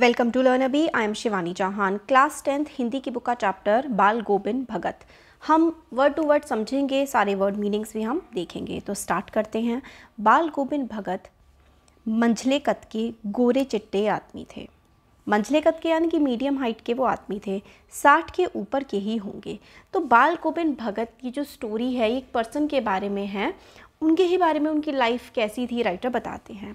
welcome to learn अभी I am Shivani Chauhan class tenth Hindi की book का चैप्टर बाल गोबिंद भगत हम वर्ड टू वर्ड समझेंगे सारे वर्ड मीनिंग्स भी हम देखेंगे तो स्टार्ट करते हैं बाल गोबिंद भगत मंझले कत के गोरे चिट्टे आदमी थे मंझले कत के यानी कि मीडियम हाइट के वो आदमी थे साठ के ऊपर के ही होंगे तो बाल गोबिंद भगत की जो स्टोरी है एक पर्सन के बारे में है उनके ही बारे में उनकी लाइफ कैसी थी राइटर बताते हैं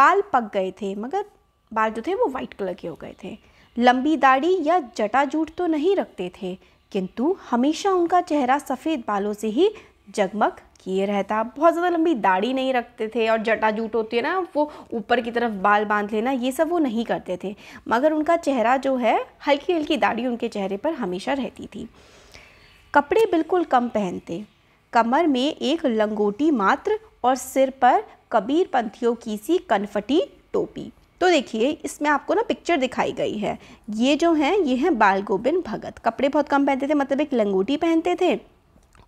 बाल पक गए थे मगर बाल जो थे वो वाइट कलर के हो गए थे लंबी दाढ़ी या जटाजूट तो नहीं रखते थे किंतु हमेशा उनका चेहरा सफ़ेद बालों से ही जगमग किए रहता बहुत ज़्यादा लंबी दाढ़ी नहीं रखते थे और जटा जूट होती है ना वो ऊपर की तरफ बाल बांध लेना ये सब वो नहीं करते थे मगर उनका चेहरा जो है हल्की हल्की दाढ़ी उनके चेहरे पर हमेशा रहती थी कपड़े बिल्कुल कम पहनते कमर में एक लंगोटी मात्र और सिर पर कबीर पंथियों की सी कनफटी टोपी तो देखिए इसमें आपको ना पिक्चर दिखाई गई है ये जो हैं ये हैं बाल गोबिंद भगत कपड़े बहुत कम पहनते थे मतलब एक लंगोटी पहनते थे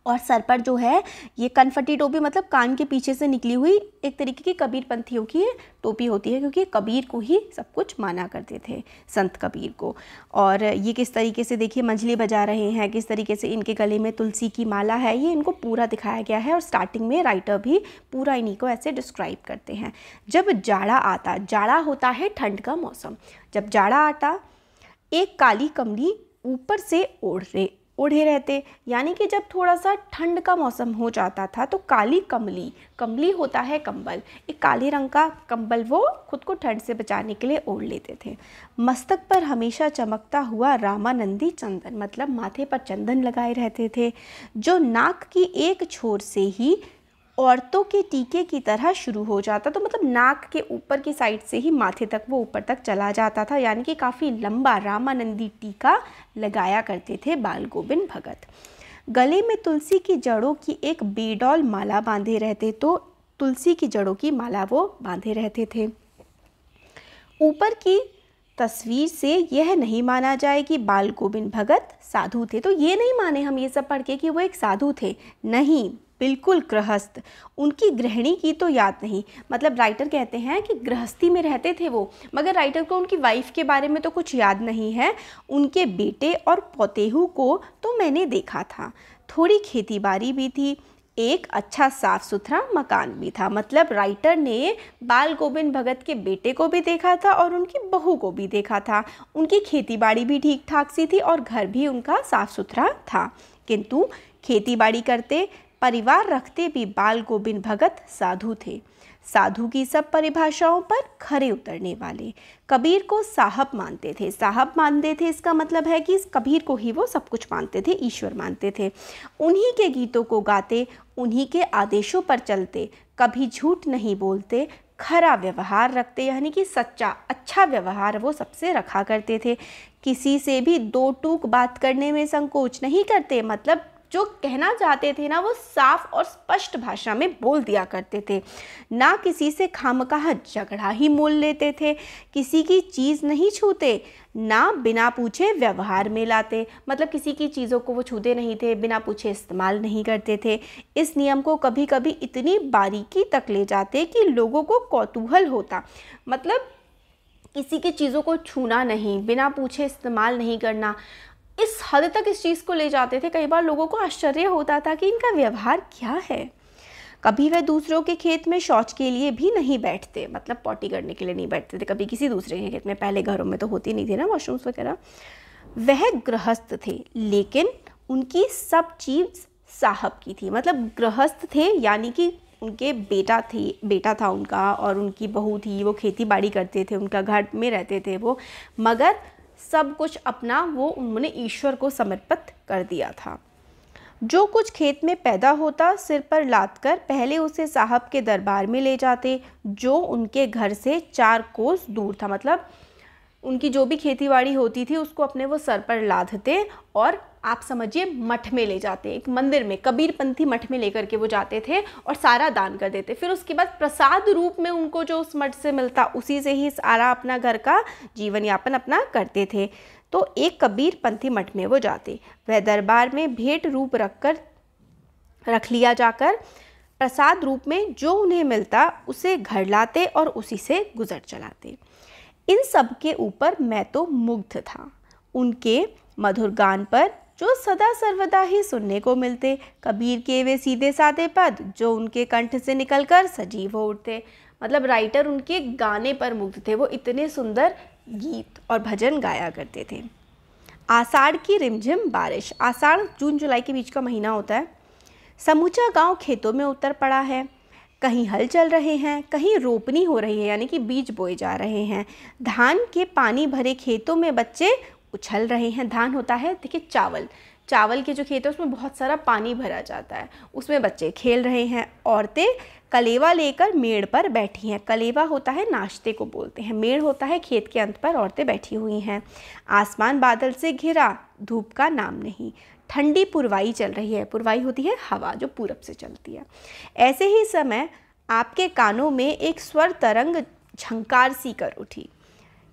और सर पर जो है ये कनफटी टोपी मतलब कान के पीछे से निकली हुई एक तरीके की कबीरपंथियों की टोपी होती है क्योंकि कबीर को ही सब कुछ माना करते थे संत कबीर को और ये किस तरीके से देखिए मंझली बजा रहे हैं किस तरीके से इनके गले में तुलसी की माला है ये इनको पूरा दिखाया गया है और स्टार्टिंग में राइटर भी पूरा इन्हीं को ऐसे डिस्क्राइब करते हैं जब जाड़ा आता जाड़ा होता है ठंड का मौसम जब जाड़ा आता एक काली कमली ऊपर से ओढ़ ओढ़े रहते यानी कि जब थोड़ा सा ठंड का मौसम हो जाता था तो काली कमली कमली होता है कंबल एक काले रंग का कंबल वो खुद को ठंड से बचाने के लिए ओढ़ लेते थे मस्तक पर हमेशा चमकता हुआ रामानंदी चंदन मतलब माथे पर चंदन लगाए रहते थे जो नाक की एक छोर से ही औरतों के टीके की तरह शुरू हो जाता तो मतलब नाक के ऊपर की साइड से ही माथे तक वो ऊपर तक चला जाता था यानी कि काफ़ी लंबा रामानंदी टीका लगाया करते थे बाल गोविंद भगत गले में तुलसी की जड़ों की एक बेडॉल माला बांधे रहते तो तुलसी की जड़ों की माला वो बांधे रहते थे ऊपर की तस्वीर से यह नहीं माना जाए कि बाल गोविंद भगत साधु थे तो ये नहीं माने हम ये सब पढ़ के कि वो एक साधु थे नहीं बिल्कुल गृहस्थ उनकी गृहिणी की तो याद नहीं मतलब राइटर कहते हैं कि गृहस्थी में रहते थे वो मगर राइटर को उनकी वाइफ के बारे में तो कुछ याद नहीं है उनके बेटे और पोतेहू को तो मैंने देखा था थोड़ी खेतीबारी भी थी एक अच्छा साफ सुथरा मकान भी था मतलब राइटर ने बाल गोविंद भगत के बेटे को भी देखा था और उनकी बहू को भी देखा था उनकी खेतीबाड़ी भी ठीक ठाक सी थी और घर भी उनका साफ सुथरा था किंतु खेतीबाड़ी करते परिवार रखते भी बाल गोविंद भगत साधु थे साधु की सब परिभाषाओं पर खरे उतरने वाले कबीर को साहब मानते थे साहब मानते थे इसका मतलब है कि इस कबीर को ही वो सब कुछ मानते थे ईश्वर मानते थे उन्हीं के गीतों को गाते उन्हीं के आदेशों पर चलते कभी झूठ नहीं बोलते खरा व्यवहार रखते यानी कि सच्चा अच्छा व्यवहार वो सबसे रखा करते थे किसी से भी दो टूक बात करने में संकोच नहीं करते मतलब जो कहना चाहते थे ना वो साफ और स्पष्ट भाषा में बोल दिया करते थे ना किसी से खामकाह झगड़ा ही मोल लेते थे किसी की चीज़ नहीं छूते ना बिना पूछे व्यवहार में लाते मतलब किसी की चीज़ों को वो छूते नहीं थे बिना पूछे इस्तेमाल नहीं करते थे इस नियम को कभी कभी इतनी बारीकी तक ले जाते कि लोगों को कौतूहल होता मतलब किसी की चीज़ों को छूना नहीं बिना पूछे इस्तेमाल नहीं करना इस हद तक इस चीज़ को ले जाते थे कई बार लोगों को आश्चर्य होता था कि इनका व्यवहार क्या है कभी वह दूसरों के खेत में शौच के लिए भी नहीं बैठते मतलब पॉटी करने के लिए नहीं बैठते थे कभी किसी दूसरे के खेत में पहले घरों में तो होती नहीं थी ना वॉशरूम्स वगैरह वह गृहस्थ थे लेकिन उनकी सब चीज़ साहब की थी मतलब गृहस्थ थे यानी कि उनके बेटा थे बेटा था उनका और उनकी बहू थी वो खेती बाड़ी करते थे उनका घर में रहते थे वो मगर सब कुछ अपना वो उन्होंने ईश्वर को समर्पित कर दिया था जो कुछ खेत में पैदा होता सिर पर लाद कर पहले उसे साहब के दरबार में ले जाते जो उनके घर से चार कोस दूर था मतलब उनकी जो भी खेती बाड़ी होती थी उसको अपने वो सर पर लादते और आप समझिए मठ में ले जाते एक मंदिर में कबीरपंथी मठ में लेकर के वो जाते थे और सारा दान कर देते फिर उसके बाद प्रसाद रूप में उनको जो उस मठ से मिलता उसी से ही सारा अपना घर का जीवन यापन अपना करते थे तो एक कबीरपंथी मठ में वो जाते वह दरबार में भेंट रूप रख कर रख लिया जाकर प्रसाद रूप में जो उन्हें मिलता उसे घर लाते और उसी से गुजर चलाते इन सब के ऊपर मैं तो मुग्ध था उनके मधुर गान पर जो सदा सर्वदा ही सुनने को मिलते कबीर के वे सीधे साधे पद जो उनके कंठ से निकलकर सजीव हो उठते मतलब राइटर उनके गाने पर मुग्ध थे वो इतने सुंदर गीत और भजन गाया करते थे आषाढ़ की रिमझिम बारिश आषाढ़ जून जुलाई के बीच का महीना होता है समूचा गांव खेतों में उतर पड़ा है कहीं हल चल रहे हैं कहीं रोपनी हो रही है यानी कि बीज बोए जा रहे हैं धान के पानी भरे खेतों में बच्चे उछल रहे हैं धान होता है देखिए चावल चावल के जो खेत है उसमें बहुत सारा पानी भरा जाता है उसमें बच्चे खेल रहे हैं औरतें कलेवा लेकर मेड़ पर बैठी हैं कलेवा होता है नाश्ते को बोलते हैं मेड़ होता है खेत के अंत पर औरतें बैठी हुई हैं आसमान बादल से घिरा धूप का नाम नहीं ठंडी पुरवाई चल रही है पुरवाई होती है हवा जो पूरब से चलती है ऐसे ही समय आपके कानों में एक स्वर तरंग झंकार सी कर उठी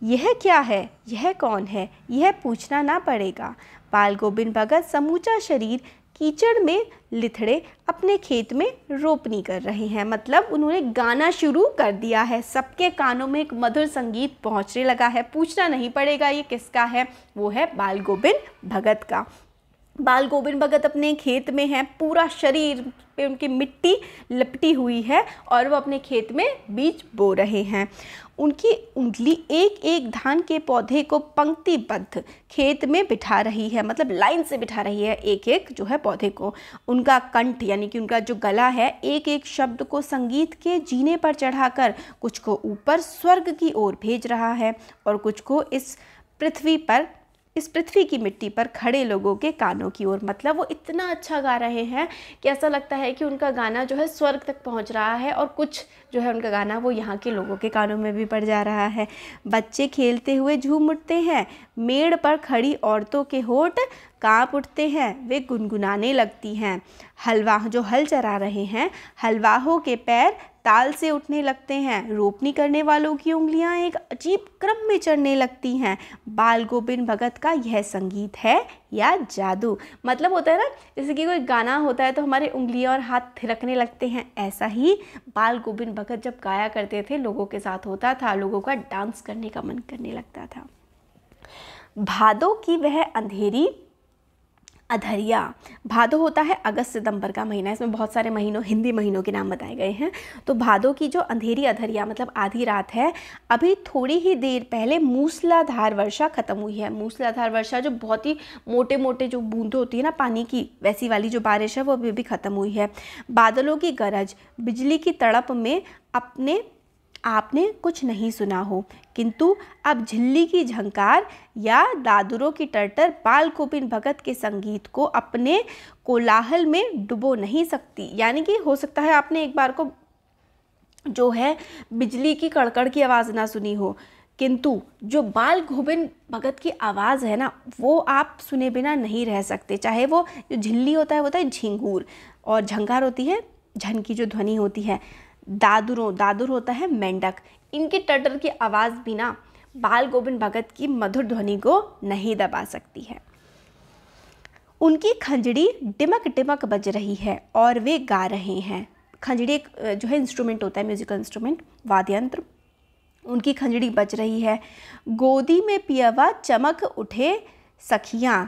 यह क्या है यह कौन है यह पूछना ना पड़ेगा बाल गोबिंद भगत समूचा शरीर कीचड़ में लिथड़े अपने खेत में रोपनी कर रहे हैं मतलब उन्होंने गाना शुरू कर दिया है सबके कानों में एक मधुर संगीत पहुंचने लगा है पूछना नहीं पड़ेगा ये किसका है वो है बाल गोबिंद भगत का बाल गोविंद भगत अपने खेत में हैं पूरा शरीर पे उनकी मिट्टी लपटी हुई है और वो अपने खेत में बीज बो रहे हैं उनकी उंगली एक एक धान के पौधे को पंक्तिबद्ध खेत में बिठा रही है मतलब लाइन से बिठा रही है एक एक जो है पौधे को उनका कंठ यानी कि उनका जो गला है एक एक शब्द को संगीत के जीने पर चढ़ाकर कुछ को ऊपर स्वर्ग की ओर भेज रहा है और कुछ को इस पृथ्वी पर इस पृथ्वी की मिट्टी पर खड़े लोगों के कानों की ओर मतलब वो इतना अच्छा गा रहे हैं कि ऐसा लगता है कि उनका गाना जो है स्वर्ग तक पहुंच रहा है और कुछ जो है उनका गाना वो यहाँ के लोगों के कानों में भी पड़ जा रहा है बच्चे खेलते हुए झूम उठते हैं मेड़ पर खड़ी औरतों के होठ काँप उठते हैं वे गुनगुनाने लगती हैं हलवा जो हल चरा रहे हैं हलवाहों के पैर ताल से उठने लगते हैं रोपनी करने वालों की उंगलियां एक अजीब क्रम में चढ़ने लगती हैं बाल गोबिंद भगत का यह संगीत है या जादू मतलब होता है ना जैसे कि कोई गाना होता है तो हमारे उंगलियां और हाथ थिरकने लगते हैं ऐसा ही बाल गोबिंद भगत जब गाया करते थे लोगों के साथ होता था लोगों का डांस करने का मन करने लगता था भादों की वह अंधेरी अधरिया भादो होता है अगस्त सितंबर का महीना इसमें बहुत सारे महीनों हिंदी महीनों के नाम बताए गए हैं तो भादो की जो अंधेरी अधरिया मतलब आधी रात है अभी थोड़ी ही देर पहले मूसलाधार वर्षा ख़त्म हुई है मूसलाधार वर्षा जो बहुत ही मोटे मोटे जो बूंद होती है ना पानी की वैसी वाली जो बारिश है वो अभी भी ख़त्म हुई है बादलों की गरज बिजली की तड़प में अपने आपने कुछ नहीं सुना हो किंतु अब झिल्ली की झंकार या दादुरों की टर्टर बाल गोपिन भगत के संगीत को अपने कोलाहल में डुबो नहीं सकती यानी कि हो सकता है आपने एक बार को जो है बिजली की कड़कड़ की आवाज़ ना सुनी हो किंतु जो बाल गोबिंद भगत की आवाज़ है ना वो आप सुने बिना नहीं रह सकते चाहे वो जो झिल्ली होता है वो होता है झिंगूर और झंकार होती है झन की जो ध्वनि होती है दादुरों दादुर होता है मेंढक इनके टटर की आवाज़ भी ना बाल गोविंद भगत की मधुर ध्वनि को नहीं दबा सकती है उनकी खंजड़ी डिमक डिमक बज रही है और वे गा रहे हैं खंजड़ी एक जो है इंस्ट्रूमेंट होता है म्यूजिकल इंस्ट्रूमेंट वाद्यंत्र उनकी खंजड़ी बज रही है गोदी में पियावा चमक उठे सखियाँ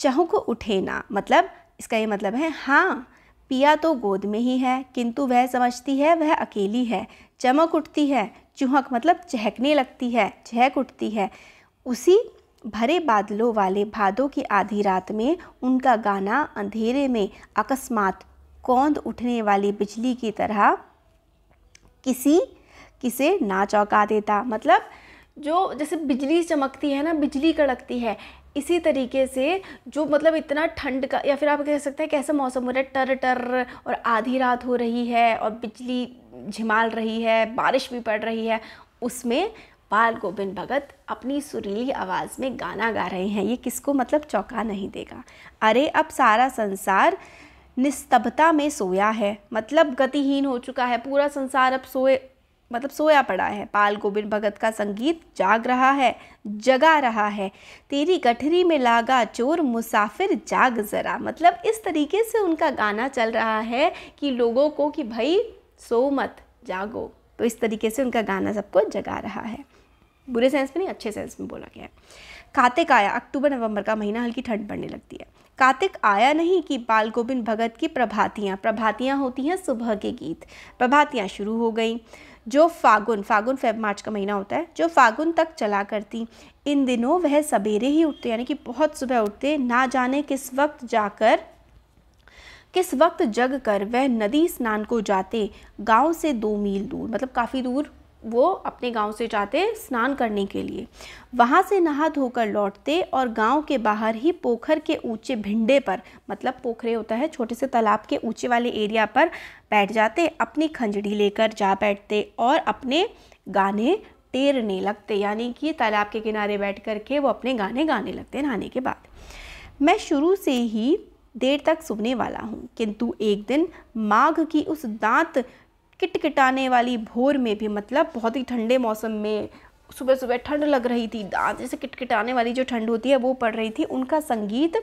चहुक उठे ना मतलब इसका ये मतलब है हाँ पिया तो गोद में ही है किंतु वह समझती है वह अकेली है चमक उठती है चूहक मतलब चहकने लगती है चहक उठती है उसी भरे बादलों वाले भादों की आधी रात में उनका गाना अंधेरे में अकस्मात कौंद उठने वाली बिजली की तरह किसी किसे ना चौंका देता मतलब जो जैसे बिजली चमकती है ना बिजली कड़कती है इसी तरीके से जो मतलब इतना ठंड का या फिर आप कह सकते हैं कैसा मौसम हो रहा है टर टर और आधी रात हो रही है और बिजली झिमाल रही है बारिश भी पड़ रही है उसमें बाल गोविंद भगत अपनी सुरीली आवाज़ में गाना गा रहे हैं ये किसको मतलब चौंका नहीं देगा अरे अब सारा संसार निस्तभता में सोया है मतलब गतिहीन हो चुका है पूरा संसार अब सोए मतलब सोया पड़ा है पाल गोविंद भगत का संगीत जाग रहा है जगा रहा है तेरी गठरी में लागा चोर मुसाफिर जाग ज़रा मतलब इस तरीके से उनका गाना चल रहा है कि लोगों को कि भाई सो मत जागो तो इस तरीके से उनका गाना सबको जगा रहा है बुरे सेंस में नहीं अच्छे सेंस में बोला गया है कार्तिक आया अक्टूबर नवंबर का महीना हल्की ठंड पड़ने लगती है कार्तिक आया नहीं कि बाल गोविंद भगत की प्रभातियाँ प्रभातियाँ होती हैं सुबह के गीत प्रभातियाँ शुरू हो गई जो फागुन फागुन फेब मार्च का महीना होता है जो फागुन तक चला करती इन दिनों वह सवेरे ही उठते यानी कि बहुत सुबह उठते ना जाने किस वक्त जाकर किस वक्त जग कर वह नदी स्नान को जाते गांव से दो मील दूर मतलब काफ़ी दूर वो अपने गांव से जाते स्नान करने के लिए वहाँ से नहा धोकर लौटते और गांव के बाहर ही पोखर के ऊंचे भिंडे पर मतलब पोखरे होता है छोटे से तालाब के ऊंचे वाले एरिया पर बैठ जाते अपनी खंजड़ी लेकर जा बैठते और अपने गाने तैरने लगते यानी कि तालाब के किनारे बैठ कर के वो अपने गाने गाने लगते नहाने के बाद मैं शुरू से ही देर तक सुनने वाला हूँ किंतु एक दिन माघ की उस दांत किटकिटाने वाली भोर में भी मतलब बहुत ही ठंडे मौसम में सुबह सुबह ठंड लग रही थी दांत जैसे किटकिटाने वाली जो ठंड होती है वो पड़ रही थी उनका संगीत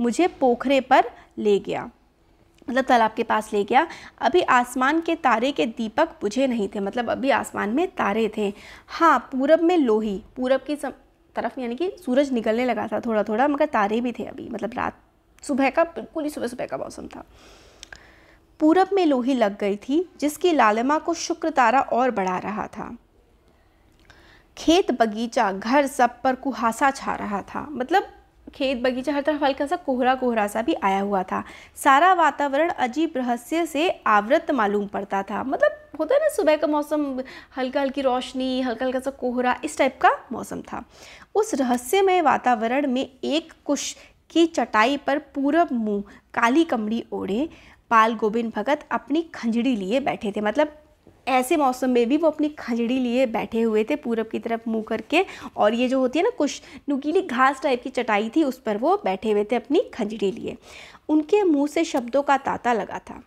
मुझे पोखरे पर ले गया मतलब तालाब के पास ले गया अभी आसमान के तारे के दीपक बुझे नहीं थे मतलब अभी आसमान में तारे थे हाँ पूरब में लोही पूरब की सम... तरफ यानी कि सूरज निकलने लगा था थोड़ा थोड़ा मगर तारे भी थे अभी मतलब रात सुबह का बिल्कुल ही सुबह सुबह का मौसम था पूरब में लोही लग गई थी जिसकी लालिमा को शुक्र तारा और बढ़ा रहा था खेत बगीचा घर सब पर कुहासा छा रहा था मतलब खेत बगीचा हर तरफ हल्का सा कोहरा कोहरा सा भी आया हुआ था सारा वातावरण अजीब रहस्य से आवृत मालूम पड़ता था मतलब होता है ना सुबह का मौसम हल्का हल्की रोशनी हल्का हल्का सा कोहरा इस टाइप का मौसम था उस रहस्यमय वातावरण में एक कुश की चटाई पर पूरब मुंह काली कमड़ी ओढ़े पाल गोविंद भगत अपनी खंजड़ी लिए बैठे थे मतलब ऐसे मौसम में भी वो अपनी खंजड़ी लिए बैठे हुए थे पूरब की तरफ मुंह करके और ये जो होती है ना कुछ नुकीली घास टाइप की चटाई थी उस पर वो बैठे हुए थे अपनी खंजड़ी लिए उनके मुंह से शब्दों का तांता लगा था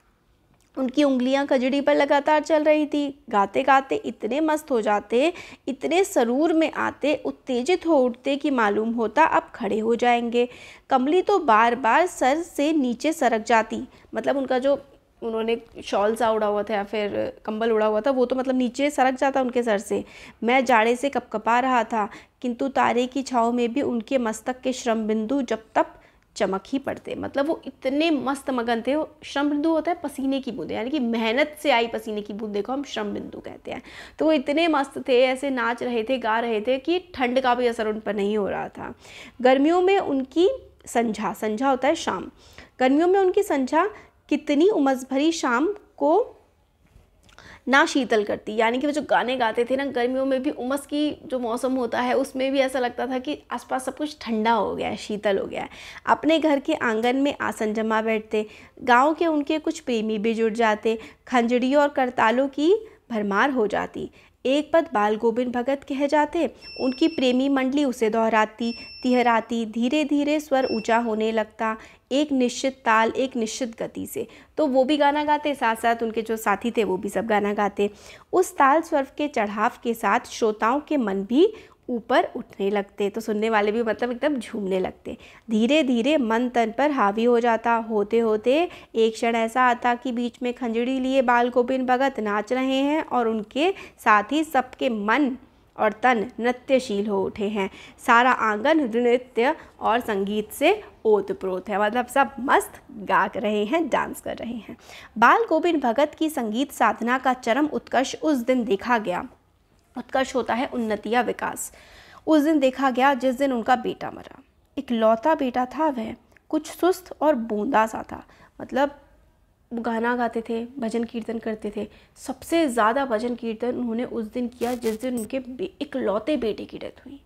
उनकी उंगलियां खजड़ी पर लगातार चल रही थी गाते गाते इतने मस्त हो जाते इतने सरूर में आते उत्तेजित हो उठते कि मालूम होता अब खड़े हो जाएंगे कमली तो बार बार सर से नीचे सरक जाती मतलब उनका जो उन्होंने शॉल सा उड़ा हुआ था या फिर कंबल उड़ा हुआ था वो तो मतलब नीचे सरक जाता उनके सर से मैं जाड़े से कपकपा रहा था किंतु तारे की छाव में भी उनके मस्तक के श्रम बिंदु जब तक चमक ही पड़ते मतलब वो इतने मस्त मगन थे श्रम बिंदु होता है पसीने की बूंदे यानी कि मेहनत से आई पसीने की बूंदे को हम श्रम बिंदु कहते हैं तो वो इतने मस्त थे ऐसे नाच रहे थे गा रहे थे कि ठंड का भी असर उन पर नहीं हो रहा था गर्मियों में उनकी संझा संझा होता है शाम गर्मियों में उनकी संझा कितनी उमस भरी शाम को ना शीतल करती यानी कि वो जो गाने गाते थे ना गर्मियों में भी उमस की जो मौसम होता है उसमें भी ऐसा लगता था कि आसपास सब कुछ ठंडा हो गया है शीतल हो गया है अपने घर के आंगन में आसन जमा बैठते गांव के उनके कुछ प्रेमी भी जुड़ जाते खंजड़ी और करतालों की भरमार हो जाती एक पद बाल गोविंद भगत कह जाते उनकी प्रेमी मंडली उसे दोहराती तिहराती धीरे धीरे स्वर ऊंचा होने लगता एक निश्चित ताल एक निश्चित गति से तो वो भी गाना गाते साथ साथ उनके जो साथी थे वो भी सब गाना गाते उस ताल स्वर के चढ़ाव के साथ श्रोताओं के मन भी ऊपर उठने लगते तो सुनने वाले भी मतलब एकदम झूमने लगते धीरे धीरे मन तन पर हावी हो जाता होते होते एक क्षण ऐसा आता कि बीच में खंजड़ी लिए बाल गोपिन भगत नाच रहे हैं और उनके साथ ही सबके मन और तन नृत्यशील हो उठे हैं सारा आंगन नृत्य और संगीत से ओत प्रोत है मतलब सब मस्त गा रहे हैं डांस कर रहे हैं बाल गोविंद भगत की संगीत साधना का चरम उत्कर्ष उस दिन देखा गया उत्कर्ष होता है उन्नति या विकास उस दिन देखा गया जिस दिन उनका बेटा मरा एक लौता बेटा था वह कुछ सुस्त और बूंदा सा था मतलब गाना गाते थे भजन कीर्तन करते थे सबसे ज़्यादा भजन कीर्तन उन्होंने उस दिन किया जिस दिन उनके एक लौते बेटे की डेथ हुई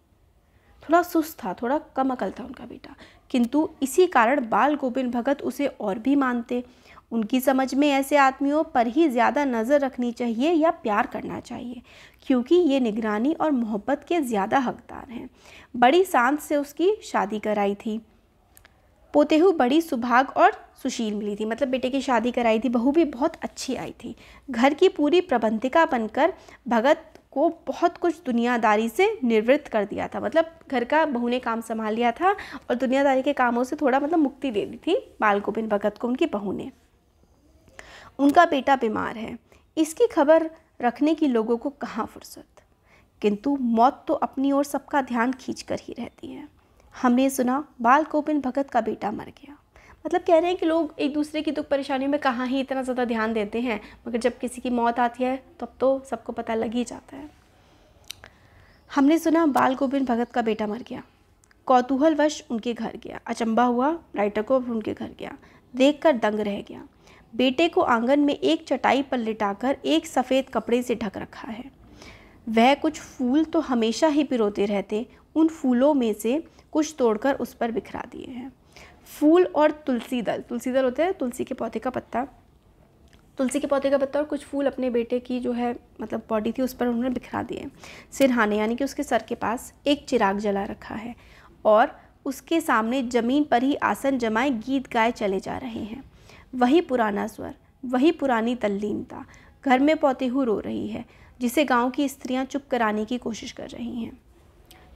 थोड़ा सुस्त था थोड़ा कम अकल था उनका बेटा किंतु इसी कारण बाल गोविंद भगत उसे और भी मानते उनकी समझ में ऐसे आदमियों पर ही ज़्यादा नज़र रखनी चाहिए या प्यार करना चाहिए क्योंकि ये निगरानी और मोहब्बत के ज़्यादा हकदार हैं बड़ी सांस से उसकी शादी कराई थी पोतेहू बड़ी सुभाग और सुशील मिली थी मतलब बेटे की शादी कराई थी बहू भी बहुत अच्छी आई थी घर की पूरी प्रबंधिका बनकर भगत को बहुत कुछ दुनियादारी से निवृत्त कर दिया था मतलब घर का बहू ने काम संभाल लिया था और दुनियादारी के कामों से थोड़ा मतलब मुक्ति दे दी थी बाल गोविंद भगत को उनकी बहू ने उनका बेटा बीमार है इसकी खबर रखने की लोगों को कहाँ फुर्सत किंतु मौत तो अपनी ओर सबका ध्यान खींच कर ही रहती है हमने सुना बाल गोपिन भगत का बेटा मर गया मतलब कह रहे हैं कि लोग एक दूसरे की दुख परेशानियों में कहाँ ही इतना ज़्यादा ध्यान देते हैं मगर जब किसी की मौत आती है तब तो, सबको पता लग ही जाता है हमने सुना बाल गोविंद भगत का बेटा मर गया कौतूहलवश उनके घर गया अचंबा हुआ राइटर को उनके घर गया देख कर दंग रह गया बेटे को आंगन में एक चटाई पर लिटाकर एक सफ़ेद कपड़े से ढक रखा है वह कुछ फूल तो हमेशा ही पिरोते रहते उन फूलों में से कुछ तोड़कर उस पर बिखरा दिए हैं फूल और तुलसी दल तुलसी दल होता है तुलसी के पौधे का पत्ता तुलसी के पौधे का पत्ता और कुछ फूल अपने बेटे की जो है मतलब बॉडी थी उस पर उन्होंने बिखरा दिए सिरहाने यानी कि उसके सर के पास एक चिराग जला रखा है और उसके सामने ज़मीन पर ही आसन जमाए गीत गाए चले जा रहे हैं वही पुराना स्वर वही पुरानी तल्लीनता घर में हु रो रही है जिसे गांव की स्त्रियां चुप कराने की कोशिश कर रही हैं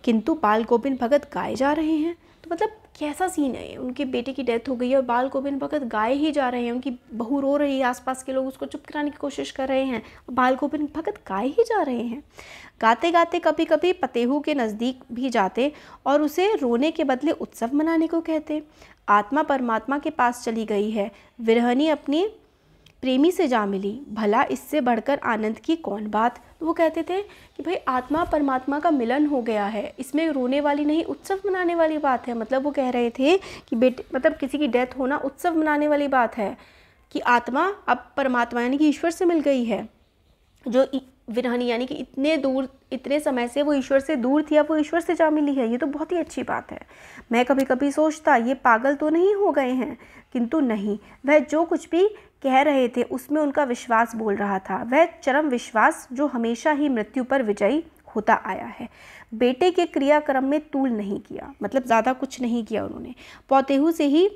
किंतु बाल गोविंद भगत गाए जा रहे हैं तो मतलब कैसा सीन है उनके बेटे की डेथ हो गई है और बाल गोविंद भगत गाए ही जा रहे हैं उनकी बहू रो रही है आसपास के लोग उसको चुप कराने की कोशिश कर रहे हैं और बाल गोविंद भगत गाए ही जा रहे हैं गाते गाते कभी कभी पतेहू के नज़दीक भी जाते और उसे रोने के बदले उत्सव मनाने को कहते आत्मा परमात्मा के पास चली गई है विरहनी अपनी प्रेमी से जा मिली भला इससे बढ़कर आनंद की कौन बात तो वो कहते थे कि भाई आत्मा परमात्मा का मिलन हो गया है इसमें रोने वाली नहीं उत्सव मनाने वाली बात है मतलब वो कह रहे थे कि बेटे मतलब किसी की डेथ होना उत्सव मनाने वाली बात है कि आत्मा अब परमात्मा यानी कि ईश्वर से मिल गई है जो विरहनी यानी कि इतने दूर इतने समय से वो ईश्वर से दूर थी अब वो ईश्वर से जा मिली है ये तो बहुत ही अच्छी बात है मैं कभी कभी सोचता ये पागल तो नहीं हो गए हैं किंतु नहीं वह जो कुछ भी कह रहे थे उसमें उनका विश्वास बोल रहा था वह चरम विश्वास जो हमेशा ही मृत्यु पर विजयी होता आया है बेटे के क्रियाक्रम में तूल नहीं किया मतलब ज़्यादा कुछ नहीं किया उन्होंने पौतेहू से ही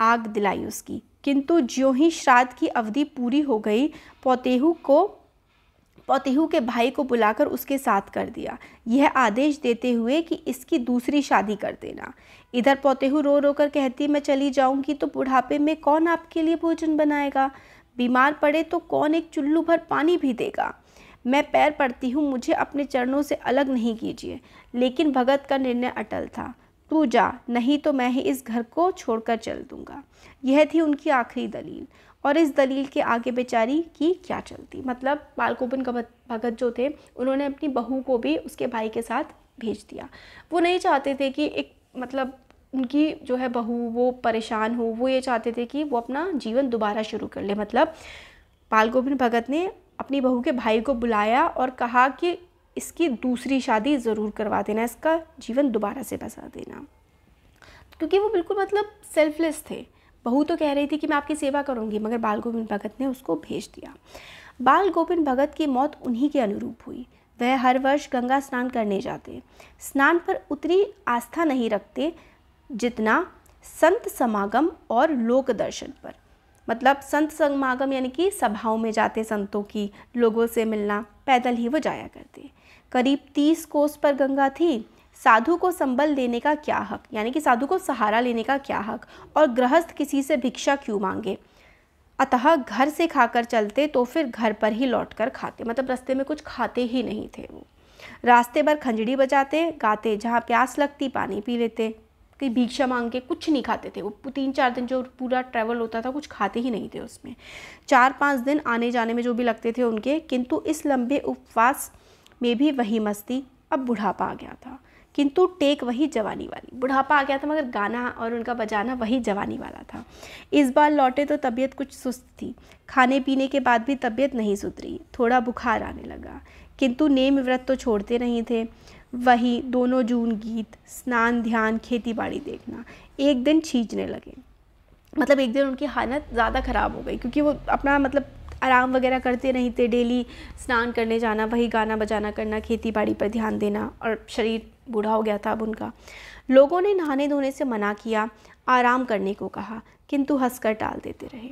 आग दिलाई उसकी किंतु ज्यों ही श्राद्ध की अवधि पूरी हो गई पौतेहू को पौतेहू के भाई को बुलाकर उसके साथ कर दिया यह आदेश देते हुए कि इसकी दूसरी शादी कर देना इधर पोतेहू रो रो कर कहती मैं चली जाऊंगी तो बुढ़ापे में कौन आपके लिए भोजन बनाएगा बीमार पड़े तो कौन एक चुल्लू भर पानी भी देगा मैं पैर पड़ती हूँ मुझे अपने चरणों से अलग नहीं कीजिए लेकिन भगत का निर्णय अटल था तू जा नहीं तो मैं ही इस घर को छोड़कर चल दूंगा यह थी उनकी आखिरी दलील और इस दलील के आगे बेचारी की क्या चलती मतलब बालकोपन भगत जो थे उन्होंने अपनी बहू को भी उसके भाई के साथ भेज दिया वो नहीं चाहते थे कि एक मतलब उनकी जो है बहू वो परेशान हो वो ये चाहते थे कि वो अपना जीवन दोबारा शुरू कर ले मतलब बालगोविंद भगत ने अपनी बहू के भाई को बुलाया और कहा कि इसकी दूसरी शादी ज़रूर करवा देना इसका जीवन दोबारा से बसा देना क्योंकि वो बिल्कुल मतलब सेल्फलेस थे बहू तो कह रही थी कि मैं आपकी सेवा करूँगी मगर बाल गोविंद भगत ने उसको भेज दिया बाल गोविंद भगत की मौत उन्हीं के अनुरूप हुई वह हर वर्ष गंगा स्नान करने जाते स्नान पर उतनी आस्था नहीं रखते जितना संत समागम और लोक दर्शन पर मतलब संत समागम यानी कि सभाओं में जाते संतों की लोगों से मिलना पैदल ही वो जाया करते करीब तीस कोस पर गंगा थी साधु को संबल देने का क्या हक यानी कि साधु को सहारा लेने का क्या हक और गृहस्थ किसी से भिक्षा क्यों मांगे अतः घर से खाकर चलते तो फिर घर पर ही लौट कर खाते मतलब रास्ते में कुछ खाते ही नहीं थे वो रास्ते पर खंजड़ी बजाते गाते जहाँ प्यास लगती पानी पी लेते कि भिक्षा मांग के कुछ नहीं खाते थे वो तीन चार दिन जो पूरा ट्रैवल होता था कुछ खाते ही नहीं थे उसमें चार पाँच दिन आने जाने में जो भी लगते थे उनके किंतु इस लंबे उपवास में भी वही मस्ती अब बुढ़ापा आ गया था किंतु टेक वही जवानी वाली बुढ़ापा आ गया था मगर गाना और उनका बजाना वही जवानी वाला था इस बार लौटे तो तबीयत कुछ सुस्त थी खाने पीने के बाद भी तबीयत नहीं सुधरी थोड़ा बुखार आने लगा किंतु नेम व्रत तो छोड़ते नहीं थे वही दोनों जून गीत स्नान ध्यान खेती बाड़ी देखना एक दिन छींचने लगे मतलब एक दिन उनकी हालत ज़्यादा ख़राब हो गई क्योंकि वो अपना मतलब आराम वगैरह करते नहीं थे डेली स्नान करने जाना वही गाना बजाना करना खेती बाड़ी पर ध्यान देना और शरीर बूढ़ा हो गया था अब उनका लोगों ने नहाने धोने से मना किया आराम करने को कहा किंतु हंसकर टाल देते रहे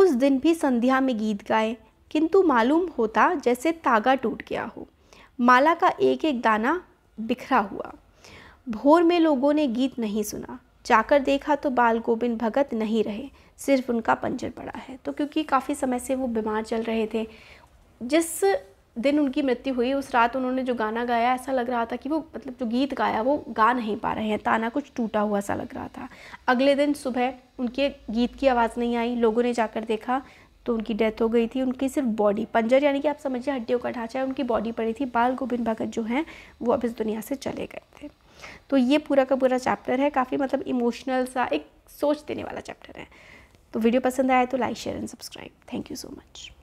उस दिन भी संध्या में गीत गाए किंतु मालूम होता जैसे तागा टूट गया हो माला का एक एक दाना बिखरा हुआ भोर में लोगों ने गीत नहीं सुना जाकर देखा तो बाल गोविंद भगत नहीं रहे सिर्फ उनका पंजर पड़ा है तो क्योंकि काफ़ी समय से वो बीमार चल रहे थे जिस दिन उनकी मृत्यु हुई उस रात उन्होंने जो गाना गाया ऐसा लग रहा था कि वो मतलब जो गीत गाया वो गा नहीं पा रहे हैं ताना कुछ टूटा हुआ सा लग रहा था अगले दिन सुबह उनके गीत की आवाज़ नहीं आई लोगों ने जाकर देखा तो उनकी डेथ हो गई थी उनकी सिर्फ बॉडी पंजर यानी कि आप समझिए हड्डियों का ढांचा है उनकी बॉडी पड़ी थी बाल गोविंद भगत जो हैं वो अब इस दुनिया से चले गए थे तो ये पूरा का पूरा चैप्टर है काफ़ी मतलब इमोशनल सा एक सोच देने वाला चैप्टर है तो वीडियो पसंद आया तो like share and subscribe thank you so much